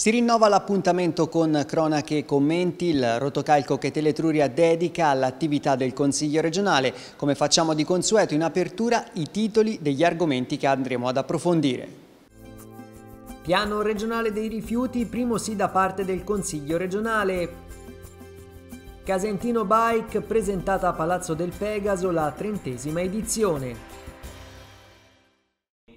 Si rinnova l'appuntamento con cronache e commenti, il rotocalco che Teletruria dedica all'attività del Consiglio regionale. Come facciamo di consueto in apertura i titoli degli argomenti che andremo ad approfondire. Piano regionale dei rifiuti, primo sì da parte del Consiglio regionale. Casentino Bike presentata a Palazzo del Pegaso la trentesima edizione.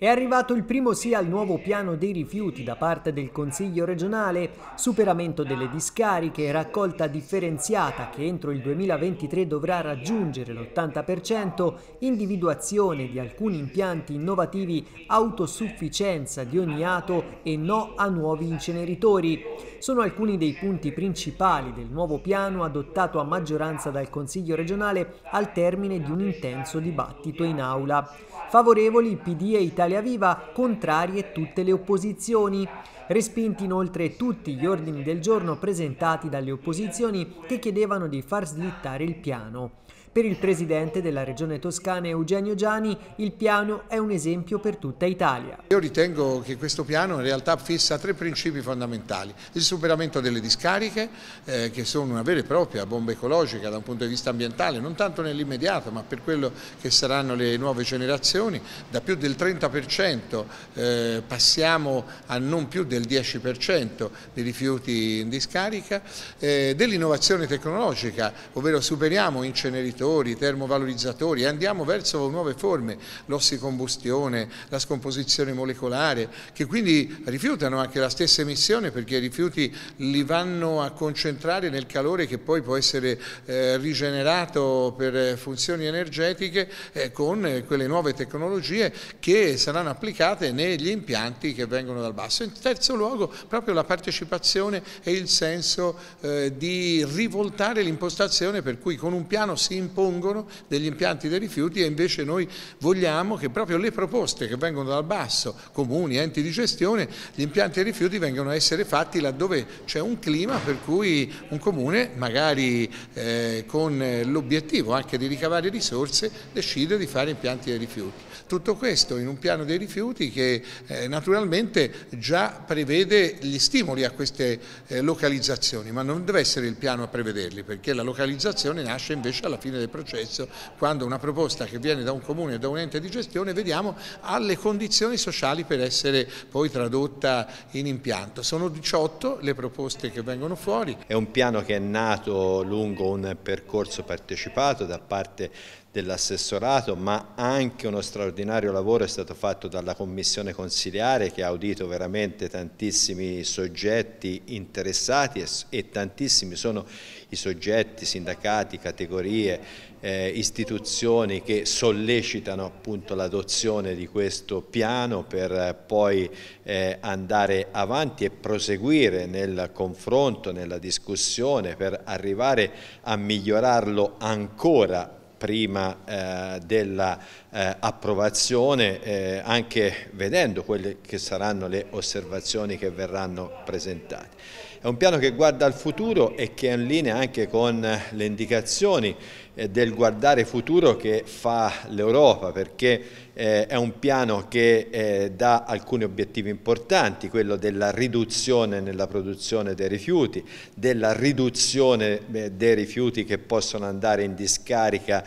È arrivato il primo sì al nuovo piano dei rifiuti da parte del Consiglio regionale, superamento delle discariche, raccolta differenziata che entro il 2023 dovrà raggiungere l'80%, individuazione di alcuni impianti innovativi, autosufficienza di ogni ato e no a nuovi inceneritori. Sono alcuni dei punti principali del nuovo piano adottato a maggioranza dal Consiglio regionale al termine di un intenso dibattito in aula. Favorevoli PD e Italia Italia Viva contrarie tutte le opposizioni. Respinti inoltre tutti gli ordini del giorno presentati dalle opposizioni che chiedevano di far slittare il piano. Per il presidente della regione toscana Eugenio Giani il piano è un esempio per tutta Italia. Io ritengo che questo piano in realtà fissa tre principi fondamentali. Il superamento delle discariche eh, che sono una vera e propria bomba ecologica da un punto di vista ambientale, non tanto nell'immediato ma per quello che saranno le nuove generazioni, da più del 30% eh, passiamo a non più del 10% dei rifiuti in discarica, eh, dell'innovazione tecnologica, ovvero superiamo inceneritori combustori, termovalorizzatori andiamo verso nuove forme, l'ossicombustione, la scomposizione molecolare, che quindi rifiutano anche la stessa emissione perché i rifiuti li vanno a concentrare nel calore che poi può essere eh, rigenerato per funzioni energetiche eh, con quelle nuove tecnologie che saranno applicate negli impianti che vengono dal basso. In terzo luogo proprio la partecipazione e il senso eh, di rivoltare l'impostazione per cui con un piano si impegna impongono degli impianti dei rifiuti e invece noi vogliamo che proprio le proposte che vengono dal basso, comuni, enti di gestione, gli impianti dei rifiuti vengano a essere fatti laddove c'è un clima per cui un comune magari eh, con l'obiettivo anche di ricavare risorse decide di fare impianti dei rifiuti. Tutto questo in un piano dei rifiuti che eh, naturalmente già prevede gli stimoli a queste eh, localizzazioni, ma non deve essere il piano a prevederli perché la localizzazione nasce invece alla fine del del processo quando una proposta che viene da un comune, da un ente di gestione, vediamo alle condizioni sociali per essere poi tradotta in impianto. Sono 18 le proposte che vengono fuori. È un piano che è nato lungo un percorso partecipato da parte dell'assessorato, ma anche uno straordinario lavoro è stato fatto dalla commissione consiliare che ha udito veramente tantissimi soggetti interessati e, e tantissimi sono i soggetti, sindacati, categorie, eh, istituzioni che sollecitano appunto l'adozione di questo piano per poi eh, andare avanti e proseguire nel confronto, nella discussione per arrivare a migliorarlo ancora prima eh, della eh, approvazione eh, anche vedendo quelle che saranno le osservazioni che verranno presentate. È un piano che guarda al futuro e che è in linea anche con le indicazioni eh, del guardare futuro che fa l'Europa perché eh, è un piano che eh, dà alcuni obiettivi importanti, quello della riduzione nella produzione dei rifiuti, della riduzione dei rifiuti che possono andare in discarica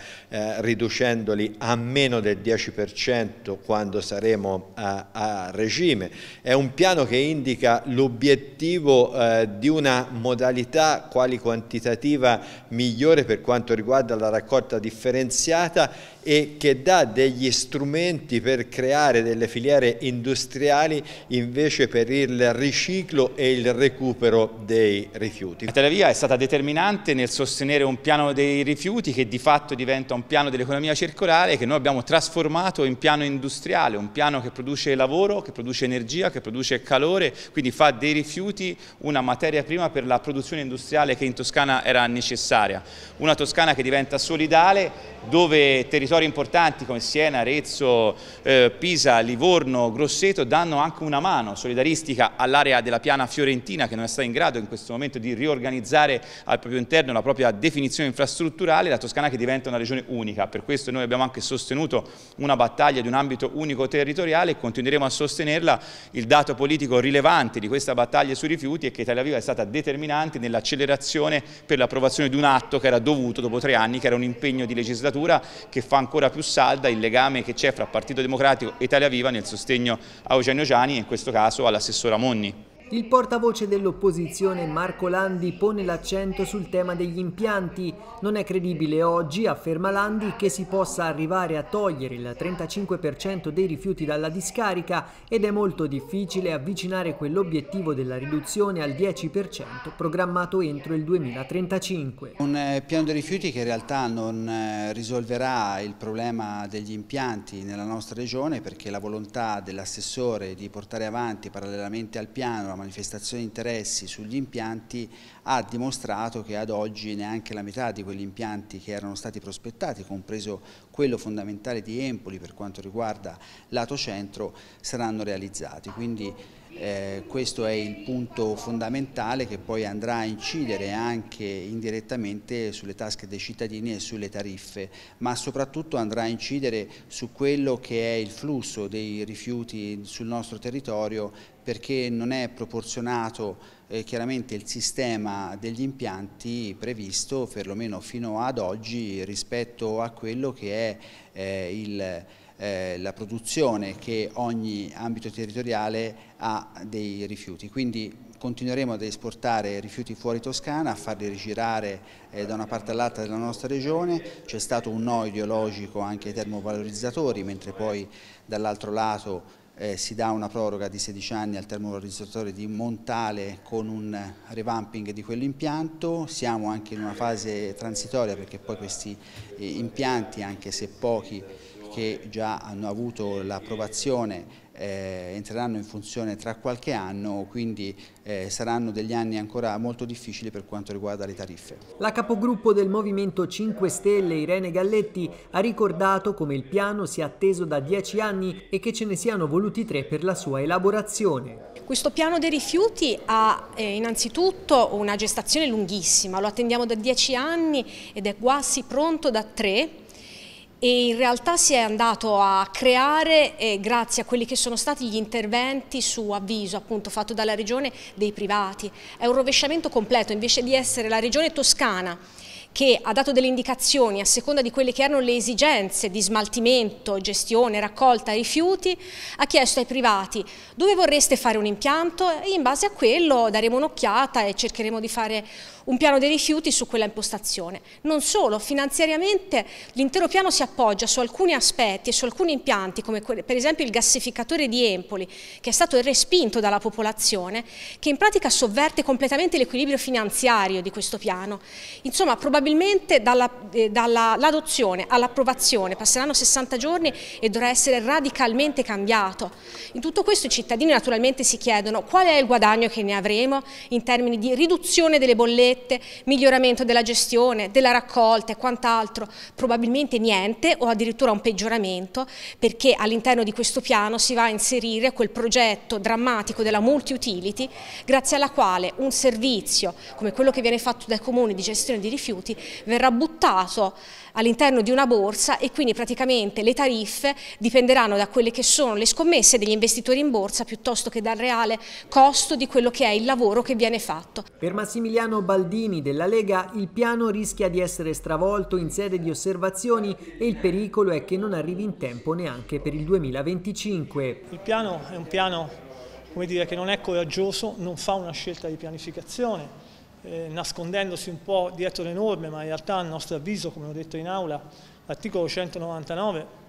riducendoli a meno meno del 10% quando saremo a, a, regime. È un piano che indica l'obiettivo eh, di una modalità quali quantitativa migliore per quanto riguarda la raccolta differenziata e che dà degli strumenti per creare delle filiere industriali invece per il riciclo e il recupero dei rifiuti. Tel Aviv è stata determinante nel sostenere un piano dei rifiuti che di fatto diventa un piano dell'economia circolare che noi abbiamo trasformato in piano industriale, un piano che produce lavoro, che produce energia, che produce calore, quindi fa dei rifiuti una materia prima per la produzione industriale che in Toscana era necessaria. Una Toscana che diventa solidale dove territori importanti come Siena, Arezzo, eh, Pisa, Livorno, Grosseto danno anche una mano solidaristica all'area della piana fiorentina che non è stata in grado in questo momento di riorganizzare al proprio interno la propria definizione infrastrutturale, la Toscana che diventa una regione unica. Per questo noi abbiamo anche sostenuto sostenuto una battaglia di un ambito unico territoriale e continueremo a sostenerla. Il dato politico rilevante di questa battaglia sui rifiuti è che Italia Viva è stata determinante nell'accelerazione per l'approvazione di un atto che era dovuto dopo tre anni, che era un impegno di legislatura che fa ancora più salda il legame che c'è fra Partito Democratico e Italia Viva nel sostegno a Eugenio Giani e in questo caso all'assessora Monni. Il portavoce dell'opposizione Marco Landi pone l'accento sul tema degli impianti. Non è credibile oggi, afferma Landi, che si possa arrivare a togliere il 35% dei rifiuti dalla discarica ed è molto difficile avvicinare quell'obiettivo della riduzione al 10% programmato entro il 2035. Un eh, piano dei rifiuti che in realtà non eh, risolverà il problema degli impianti nella nostra regione perché la volontà dell'assessore di portare avanti parallelamente al piano manifestazione di interessi sugli impianti ha dimostrato che ad oggi neanche la metà di quegli impianti che erano stati prospettati, compreso quello fondamentale di Empoli per quanto riguarda lato centro, saranno realizzati. Quindi eh, questo è il punto fondamentale che poi andrà a incidere anche indirettamente sulle tasche dei cittadini e sulle tariffe, ma soprattutto andrà a incidere su quello che è il flusso dei rifiuti sul nostro territorio perché non è proporzionato eh, chiaramente il sistema degli impianti previsto perlomeno fino ad oggi rispetto a quello che è eh, il eh, la produzione che ogni ambito territoriale ha dei rifiuti. Quindi continueremo ad esportare rifiuti fuori Toscana, a farli rigirare eh, da una parte all'altra della nostra regione, c'è stato un no ideologico anche ai termovalorizzatori, mentre poi dall'altro lato eh, si dà una proroga di 16 anni al termovalorizzatore di Montale con un revamping di quell'impianto, siamo anche in una fase transitoria perché poi questi eh, impianti, anche se pochi, che già hanno avuto l'approvazione eh, entreranno in funzione tra qualche anno, quindi eh, saranno degli anni ancora molto difficili per quanto riguarda le tariffe. La capogruppo del Movimento 5 Stelle, Irene Galletti, ha ricordato come il piano sia atteso da dieci anni e che ce ne siano voluti tre per la sua elaborazione. Questo piano dei rifiuti ha eh, innanzitutto una gestazione lunghissima, lo attendiamo da dieci anni ed è quasi pronto da tre e in realtà si è andato a creare, eh, grazie a quelli che sono stati gli interventi su avviso appunto fatto dalla regione dei privati, è un rovesciamento completo invece di essere la regione toscana che ha dato delle indicazioni a seconda di quelle che erano le esigenze di smaltimento, gestione, raccolta rifiuti, ha chiesto ai privati dove vorreste fare un impianto e in base a quello daremo un'occhiata e cercheremo di fare un piano dei rifiuti su quella impostazione. Non solo, finanziariamente l'intero piano si appoggia su alcuni aspetti e su alcuni impianti, come per esempio il gassificatore di Empoli, che è stato respinto dalla popolazione, che in pratica sovverte completamente l'equilibrio finanziario di questo piano. Insomma, probabilmente dall'adozione eh, dalla, all'approvazione passeranno 60 giorni e dovrà essere radicalmente cambiato. In tutto questo i cittadini naturalmente si chiedono qual è il guadagno che ne avremo in termini di riduzione delle bollette, cosiddette, miglioramento della gestione, della raccolta e quant'altro, probabilmente niente o addirittura un peggioramento perché all'interno di questo piano si va a inserire quel progetto drammatico della multi-utility grazie alla quale un servizio come quello che viene fatto dai comuni di gestione di rifiuti verrà buttato all'interno di una borsa e quindi praticamente le tariffe dipenderanno da quelle che sono le scommesse degli investitori in borsa piuttosto che dal reale costo di quello che è il lavoro che viene fatto. Per Massimiliano Baldini Galdini della Lega, il piano rischia di essere stravolto in sede di osservazioni e il pericolo è che non arrivi in tempo neanche per il 2025. Il piano è un piano come dire, che non è coraggioso, non fa una scelta di pianificazione, eh, nascondendosi un po' dietro le norme, ma in realtà a nostro avviso, come ho detto in aula, l'articolo 199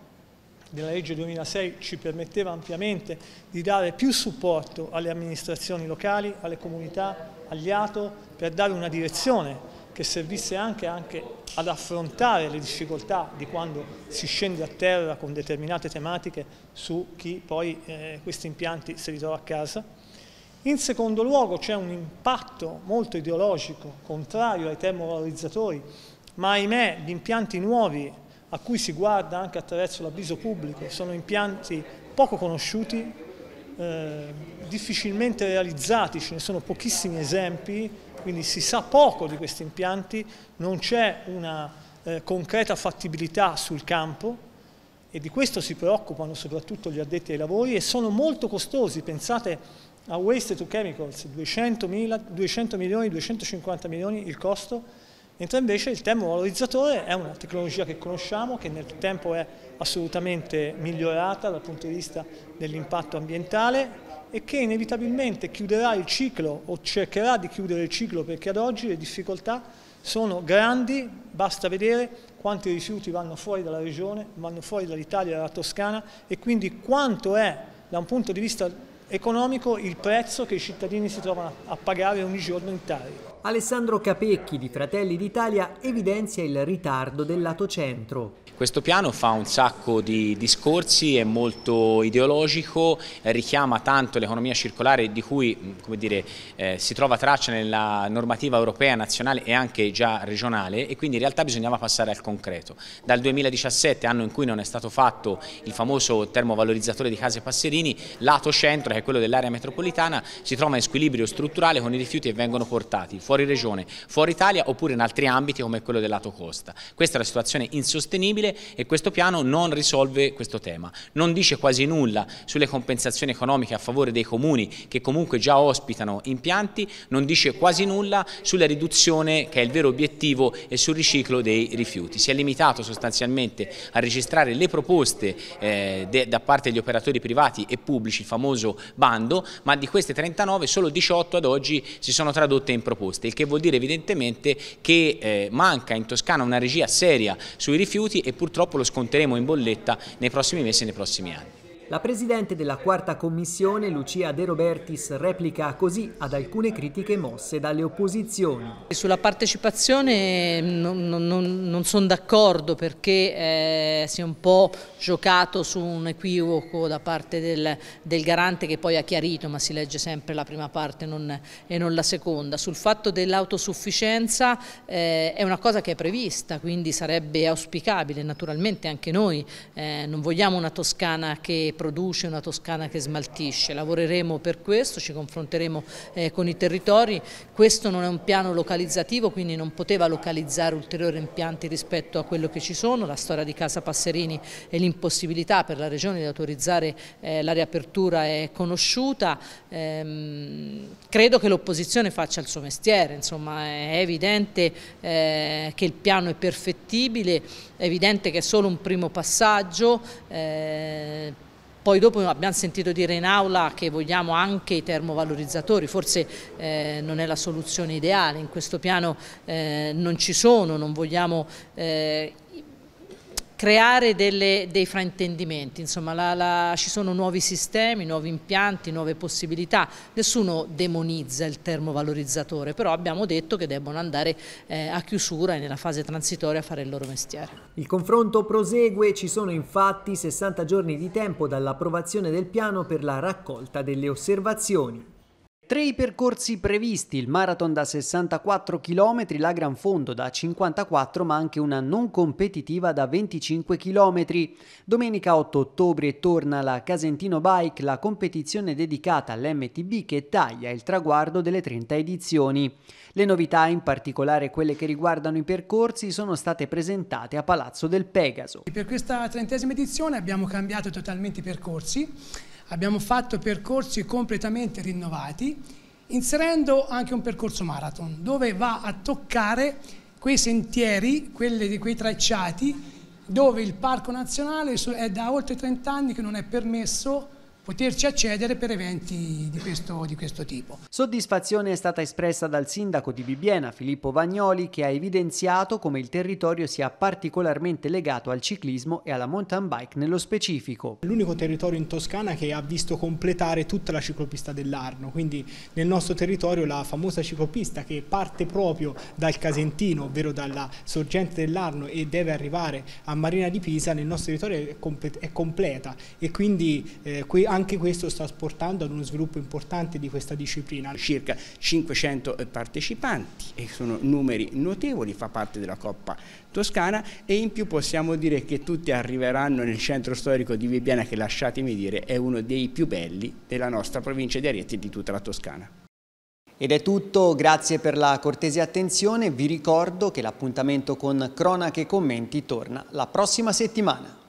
della legge 2006 ci permetteva ampiamente di dare più supporto alle amministrazioni locali, alle comunità, Agliato per dare una direzione che servisse anche, anche, ad affrontare le difficoltà di quando si scende a terra con determinate tematiche su chi poi eh, questi impianti si ritrova a casa. In secondo luogo c'è un impatto molto ideologico, contrario ai termovalorizzatori, ma ahimè gli impianti nuovi a cui si guarda anche attraverso l'avviso pubblico sono impianti poco conosciuti, eh, difficilmente realizzati, ce ne sono pochissimi esempi, quindi si sa poco di questi impianti, non c'è una eh, concreta fattibilità sul campo e di questo si preoccupano soprattutto gli addetti ai lavori e sono molto costosi, pensate a Waste to Chemicals, 200, mila, 200 milioni, 250 milioni il costo mentre invece il termovalorizzatore è una tecnologia che conosciamo, che nel tempo è assolutamente migliorata dal punto di vista dell'impatto ambientale e che inevitabilmente chiuderà il ciclo o cercherà di chiudere il ciclo perché ad oggi le difficoltà sono grandi, basta vedere quanti rifiuti vanno fuori dalla regione, vanno fuori dall'Italia, dalla Toscana e quindi quanto è da un punto di vista economico il prezzo che i cittadini si trovano a pagare ogni giorno in Tari. Alessandro Capecchi di Fratelli d'Italia evidenzia il ritardo del lato centro. Questo piano fa un sacco di discorsi, è molto ideologico, richiama tanto l'economia circolare di cui dire, eh, si trova traccia nella normativa europea, nazionale e anche già regionale e quindi in realtà bisognava passare al concreto. Dal 2017, anno in cui non è stato fatto il famoso termovalorizzatore di case passerini, lato centro, che è quello dell'area metropolitana, si trova in squilibrio strutturale con i rifiuti che vengono portati fuori fuori regione, fuori Italia oppure in altri ambiti come quello del lato costa. Questa è una situazione insostenibile e questo piano non risolve questo tema. Non dice quasi nulla sulle compensazioni economiche a favore dei comuni che comunque già ospitano impianti, non dice quasi nulla sulla riduzione che è il vero obiettivo e sul riciclo dei rifiuti. Si è limitato sostanzialmente a registrare le proposte eh, de, da parte degli operatori privati e pubblici, il famoso bando, ma di queste 39 solo 18 ad oggi si sono tradotte in proposte il che vuol dire evidentemente che eh, manca in Toscana una regia seria sui rifiuti e purtroppo lo sconteremo in bolletta nei prossimi mesi e nei prossimi anni. La presidente della quarta commissione, Lucia De Robertis, replica così ad alcune critiche mosse dalle opposizioni. Sulla partecipazione non, non, non sono d'accordo perché eh, si è un po' giocato su un equivoco da parte del, del, garante che poi ha chiarito, ma si legge sempre la prima parte non, e non la seconda. Sul fatto dell'autosufficienza eh, è una cosa che è prevista, quindi sarebbe auspicabile, naturalmente anche noi eh, non vogliamo una Toscana che produce, una Toscana che smaltisce. Lavoreremo per questo, ci confronteremo eh, con i territori. Questo non è un piano localizzativo, quindi non poteva localizzare ulteriori impianti rispetto a quello che ci sono. La storia di Casa Passerini e l'impossibilità per la Regione di autorizzare eh, la riapertura è conosciuta. Ehm, credo che l'opposizione faccia il suo mestiere, insomma è evidente eh, che il piano è perfettibile, è evidente che è solo un primo passaggio. Eh, poi dopo abbiamo sentito dire in aula che vogliamo anche i termovalorizzatori, forse eh, non è la soluzione ideale, in questo piano eh, non ci sono, non vogliamo... Eh, creare delle, dei fraintendimenti, insomma la, la, ci sono nuovi sistemi, nuovi impianti, nuove possibilità, nessuno demonizza il termovalorizzatore, però abbiamo detto che debbono andare eh, a chiusura e nella fase transitoria a fare il loro mestiere. Il confronto prosegue, ci sono infatti 60 giorni di tempo dall'approvazione del piano per la raccolta delle osservazioni. Tre i percorsi previsti, il marathon da 64 km, la Gran Fondo da 54 ma anche una non competitiva da 25 km. Domenica 8 ottobre torna la Casentino Bike, la competizione dedicata all'MTB che taglia il traguardo delle 30 edizioni. Le novità, in particolare quelle che riguardano i percorsi, sono state presentate a Palazzo del Pegaso. Per questa trentesima edizione abbiamo cambiato totalmente i percorsi Abbiamo fatto percorsi completamente rinnovati, inserendo anche un percorso marathon, dove va a toccare quei sentieri, quelle, quei tracciati, dove il Parco Nazionale è da oltre 30 anni che non è permesso poterci accedere per eventi di questo, di questo tipo. Soddisfazione è stata espressa dal sindaco di Bibbiena, Filippo Vagnoli, che ha evidenziato come il territorio sia particolarmente legato al ciclismo e alla mountain bike nello specifico. L'unico territorio in Toscana che ha visto completare tutta la ciclopista dell'Arno, quindi nel nostro territorio la famosa ciclopista che parte proprio dal Casentino, ovvero dalla sorgente dell'Arno e deve arrivare a Marina di Pisa, nel nostro territorio è, completa e quindi eh, anche questo sta portando ad uno sviluppo importante di questa disciplina. Circa 500 eh, partecipanti e sono numeri notevoli, fa parte della Coppa Toscana e in più possiamo dire che tutti arriveranno nel centro storico di Bibbiana che lasciatemi dire è uno dei più belli della nostra provincia di Ariete e di tutta la Toscana. Ed è tutto, grazie per la cortese attenzione, vi ricordo che l'appuntamento con Cronache e Commenti torna la prossima settimana.